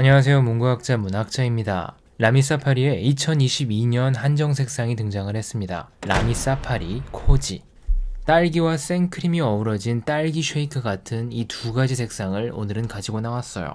안녕하세요. 문과학자 문학자입니다. 라미 사파리의 2022년 한정 색상이 등장을 했습니다. 라미 사파리 코지 딸기와 생크림이 어우러진 딸기 쉐이크 같은 이 두 가지 색상을 오늘은 가지고 나왔어요.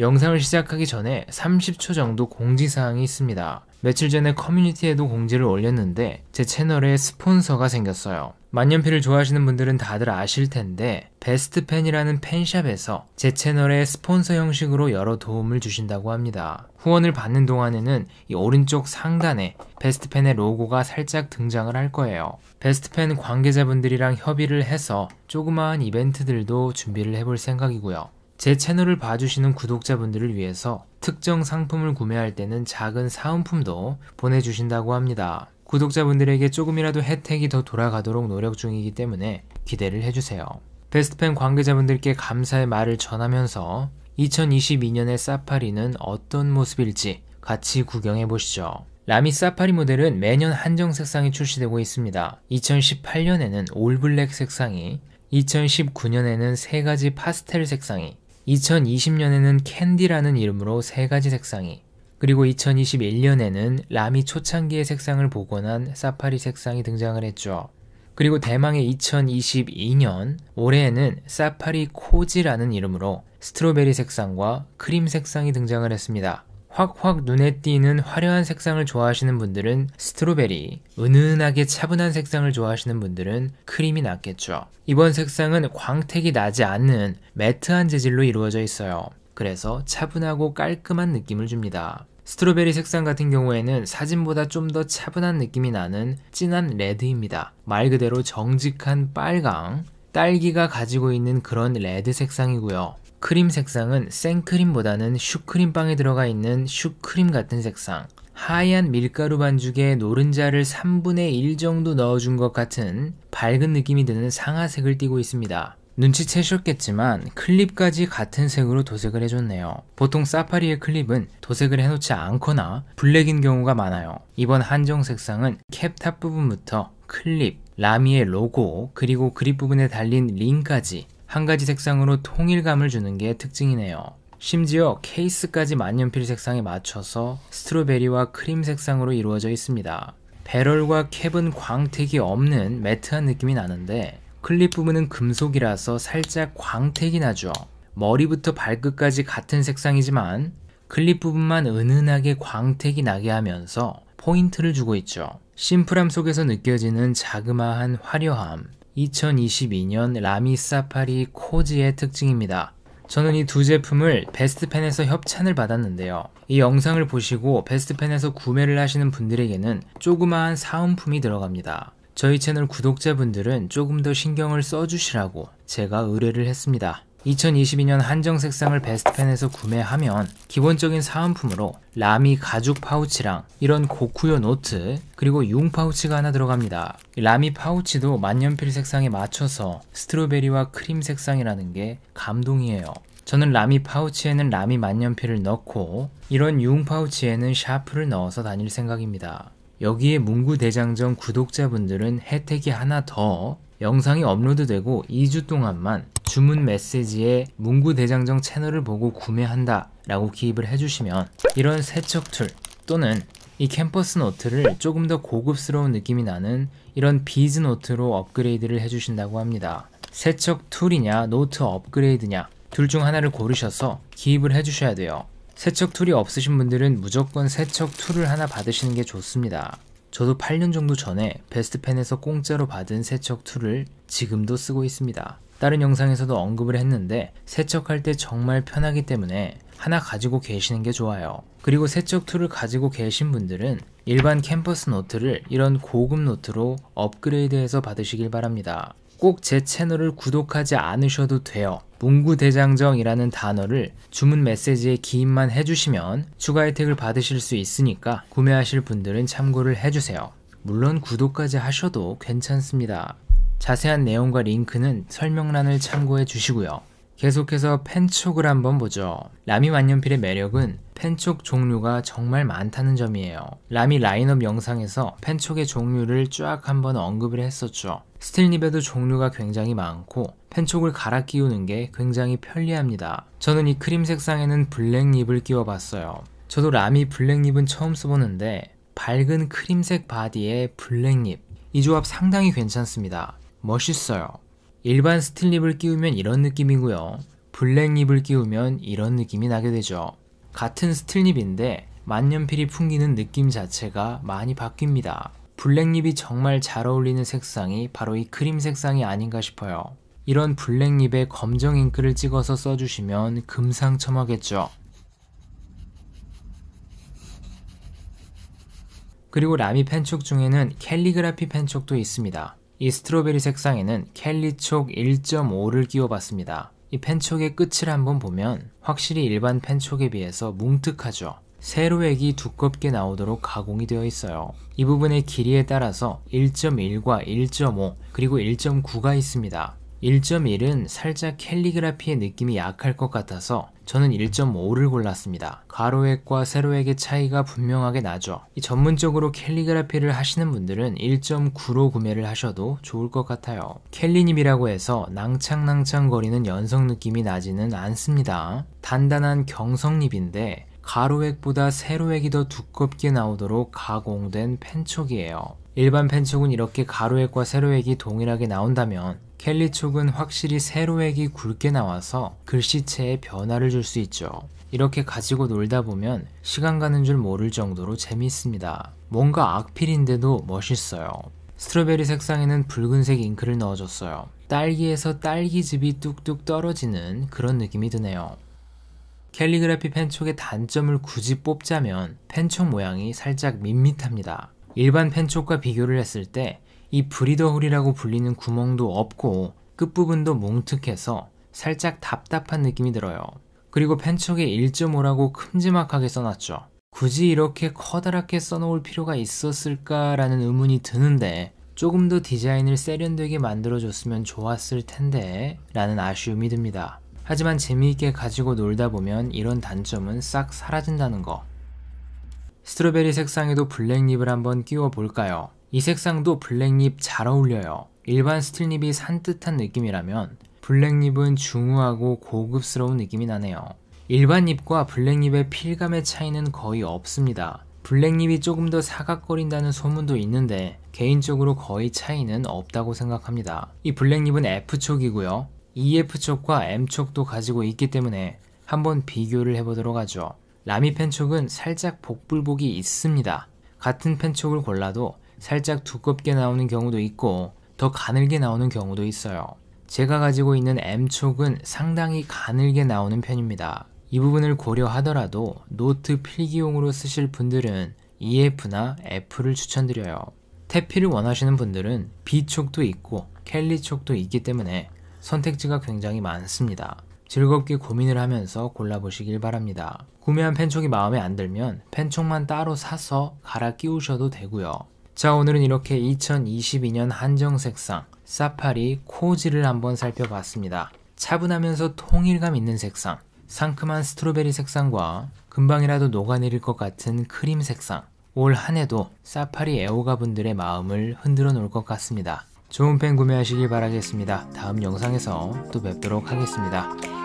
영상을 시작하기 전에 30초 정도 공지사항이 있습니다. 며칠 전에 커뮤니티에도 공지를 올렸는데 제 채널에 스폰서가 생겼어요. 만년필을 좋아하시는 분들은 다들 아실 텐데 베스트펜이라는 펜샵에서 제 채널에 스폰서 형식으로 여러 도움을 주신다고 합니다. 후원을 받는 동안에는 이 오른쪽 상단에 베스트펜의 로고가 살짝 등장을 할 거예요. 베스트펜 관계자분들이랑 협의를 해서 조그마한 이벤트들도 준비를 해볼 생각이고요. 제 채널을 봐주시는 구독자분들을 위해서 특정 상품을 구매할 때는 작은 사은품도 보내주신다고 합니다. 구독자분들에게 조금이라도 혜택이 더 돌아가도록 노력 중이기 때문에 기대를 해주세요. 베스트팬 관계자분들께 감사의 말을 전하면서 2022년의 사파리는 어떤 모습일지 같이 구경해 보시죠. 라미 사파리 모델은 매년 한정 색상이 출시되고 있습니다. 2018년에는 올블랙 색상이, 2019년에는 세 가지 파스텔 색상이, 2020년에는 캔디라는 이름으로 세 가지 색상이, 그리고 2021년에는 라미 초창기의 색상을 복원한 사파리 색상이 등장을 했죠. 그리고 대망의 2022년 올해에는 사파리 코지라는 이름으로 스트로베리 색상과 크림 색상이 등장을 했습니다. 확확 눈에 띄는 화려한 색상을 좋아하시는 분들은 스트로베리, 은은하게 차분한 색상을 좋아하시는 분들은 크림이 낫겠죠. 이번 색상은 광택이 나지 않는 매트한 재질로 이루어져 있어요. 그래서 차분하고 깔끔한 느낌을 줍니다. 스트로베리 색상 같은 경우에는 사진보다 좀 더 차분한 느낌이 나는 진한 레드입니다. 말 그대로 정직한 빨강, 딸기가 가지고 있는 그런 레드 색상이고요. 크림 색상은 생크림보다는 슈크림빵에 들어가 있는 슈크림 같은 색상, 하얀 밀가루 반죽에 노른자를 3분의 1 정도 넣어준 것 같은 밝은 느낌이 드는 상아색을 띠고 있습니다. 눈치채셨겠지만 클립까지 같은 색으로 도색을 해줬네요. 보통 사파리의 클립은 도색을 해놓지 않거나 블랙인 경우가 많아요. 이번 한정 색상은 캡탑 부분부터 클립, 라미의 로고, 그리고 그립 부분에 달린 링까지 한 가지 색상으로 통일감을 주는 게 특징이네요. 심지어 케이스까지 만년필 색상에 맞춰서 스트로베리와 크림 색상으로 이루어져 있습니다. 배럴과 캡은 광택이 없는 매트한 느낌이 나는데 클립 부분은 금속이라서 살짝 광택이 나죠. 머리부터 발끝까지 같은 색상이지만 클립 부분만 은은하게 광택이 나게 하면서 포인트를 주고 있죠. 심플함 속에서 느껴지는 자그마한 화려함, 2022년 라미 사파리 코지의 특징입니다. 저는 이 두 제품을 베스트펜에서 협찬을 받았는데요. 이 영상을 보시고 베스트펜에서 구매를 하시는 분들에게는 조그마한 사은품이 들어갑니다. 저희 채널 구독자분들은 조금 더 신경을 써주시라고 제가 의뢰를 했습니다. 2022년 한정색상을 베스트펜에서 구매하면 기본적인 사은품으로 라미 가죽 파우치랑 이런 고쿠요 노트 그리고 융 파우치가 하나 들어갑니다. 라미 파우치도 만년필 색상에 맞춰서 스트로베리와 크림 색상이라는 게 감동이에요. 저는 라미 파우치에는 라미 만년필을 넣고 이런 융 파우치에는 샤프를 넣어서 다닐 생각입니다. 여기에 문구대장정 구독자분들은 혜택이 하나 더 영상이 업로드되고 2주 동안만 주문 메시지에 문구대장정 채널을 보고 구매한다 라고 기입을 해주시면 이런 세척 툴 또는 이 캠퍼스 노트를 조금 더 고급스러운 느낌이 나는 이런 비즈 노트로 업그레이드를 해주신다고 합니다. 세척 툴이냐 노트 업그레이드냐 둘 중 하나를 고르셔서 기입을 해주셔야 돼요. 세척 툴이 없으신 분들은 무조건 세척 툴을 하나 받으시는 게 좋습니다. 저도 8년 정도 전에 베스트펜에서 공짜로 받은 세척 툴을 지금도 쓰고 있습니다. 다른 영상에서도 언급을 했는데 세척할 때 정말 편하기 때문에 하나 가지고 계시는 게 좋아요. 그리고 세척 툴을 가지고 계신 분들은 일반 캠퍼스 노트를 이런 고급 노트로 업그레이드해서 받으시길 바랍니다. 꼭 제 채널을 구독하지 않으셔도 돼요. 문구대장정이라는 단어를 주문 메시지에 기입만 해주시면 추가 혜택을 받으실 수 있으니까 구매하실 분들은 참고를 해주세요. 물론 구독까지 하셔도 괜찮습니다. 자세한 내용과 링크는 설명란을 참고해 주시고요. 계속해서 펜촉을 한번 보죠. 라미 만년필의 매력은 펜촉 종류가 정말 많다는 점이에요. 라미 라인업 영상에서 펜촉의 종류를 쫙 한번 언급을 했었죠. 스틸립에도 종류가 굉장히 많고 펜촉을 갈아 끼우는 게 굉장히 편리합니다. 저는 이 크림 색상에는 블랙립을 끼워봤어요. 저도 라미 블랙립은 처음 써보는데 밝은 크림색 바디에 블랙립 이 조합 상당히 괜찮습니다. 멋있어요. 일반 스틸립을 끼우면 이런 느낌이고요. 블랙립을 끼우면 이런 느낌이 나게 되죠. 같은 스틸립인데 만년필이 풍기는 느낌 자체가 많이 바뀝니다. 블랙립이 정말 잘 어울리는 색상이 바로 이 크림 색상이 아닌가 싶어요. 이런 블랙립에 검정 잉크를 찍어서 써주시면 금상첨화겠죠. 그리고 라미 펜촉 중에는 캘리그라피 펜촉도 있습니다. 이 스트로베리 색상에는 켈리촉 1.5를 끼워봤습니다. 이 펜촉의 끝을 한번 보면 확실히 일반 펜촉에 비해서 뭉툭하죠. 세로액이 두껍게 나오도록 가공이 되어 있어요. 이 부분의 길이에 따라서 1.1과 1.5 그리고 1.9가 있습니다. 1.1은 살짝 캘리그라피의 느낌이 약할 것 같아서 저는 1.5를 골랐습니다. 가로액과 세로액의 차이가 분명하게 나죠. 전문적으로 캘리그라피를 하시는 분들은 1.9로 구매를 하셔도 좋을 것 같아요. 캘리님이라고 해서 낭창낭창 거리는 연성 느낌이 나지는 않습니다. 단단한 경성립인데 가로액보다 세로액이 더 두껍게 나오도록 가공된 펜촉이에요. 일반 펜촉은 이렇게 가로액과 세로액이 동일하게 나온다면 켈리 촉은 확실히 세로액이 굵게 나와서 글씨체에 변화를 줄 수 있죠. 이렇게 가지고 놀다 보면 시간 가는 줄 모를 정도로 재미있습니다. 뭔가 악필인데도 멋있어요. 스트로베리 색상에는 붉은색 잉크를 넣어줬어요. 딸기에서 딸기즙이 뚝뚝 떨어지는 그런 느낌이 드네요. 캘리그래피 펜촉의 단점을 굳이 뽑자면 펜촉 모양이 살짝 밋밋합니다. 일반 펜촉과 비교를 했을 때이 브리더홀이라고 불리는 구멍도 없고 끝부분도 뭉툭해서 살짝 답답한 느낌이 들어요. 그리고 펜촉에 1.5라고 큼지막하게 써놨죠. 굳이 이렇게 커다랗게 써놓을 필요가 있었을까라는 의문이 드는데 조금 더 디자인을 세련되게 만들어줬으면 좋았을 텐데 라는 아쉬움이 듭니다. 하지만 재미있게 가지고 놀다 보면 이런 단점은 싹 사라진다는 거. 스트로베리 색상에도 블랙 립을 한번 끼워 볼까요? 이 색상도 블랙립 잘 어울려요. 일반 스틸립이 산뜻한 느낌이라면 블랙립은 중후하고 고급스러운 느낌이 나네요. 일반 립과 블랙립의 필감의 차이는 거의 없습니다. 블랙립이 조금 더 사각거린다는 소문도 있는데 개인적으로 거의 차이는 없다고 생각합니다. 이 블랙립은 F촉이고요. EF촉과 M촉도 가지고 있기 때문에 한번 비교를 해보도록 하죠. 라미 펜촉은 살짝 복불복이 있습니다. 같은 펜촉을 골라도 살짝 두껍게 나오는 경우도 있고 더 가늘게 나오는 경우도 있어요. 제가 가지고 있는 M촉은 상당히 가늘게 나오는 편입니다. 이 부분을 고려하더라도 노트 필기용으로 쓰실 분들은 EF나 F를 추천드려요. 태피를 원하시는 분들은 B촉도 있고 캘리촉도 있기 때문에 선택지가 굉장히 많습니다. 즐겁게 고민을 하면서 골라보시길 바랍니다. 구매한 펜촉이 마음에 안 들면 펜촉만 따로 사서 갈아 끼우셔도 되고요. 자, 오늘은 이렇게 2022년 한정색상 사파리 코지를 한번 살펴봤습니다. 차분하면서 통일감 있는 색상, 상큼한 스트로베리 색상과 금방이라도 녹아내릴 것 같은 크림 색상, 올 한 해도 사파리 애호가분들의 마음을 흔들어 놓을 것 같습니다. 좋은 펜 구매하시길 바라겠습니다. 다음 영상에서 또 뵙도록 하겠습니다.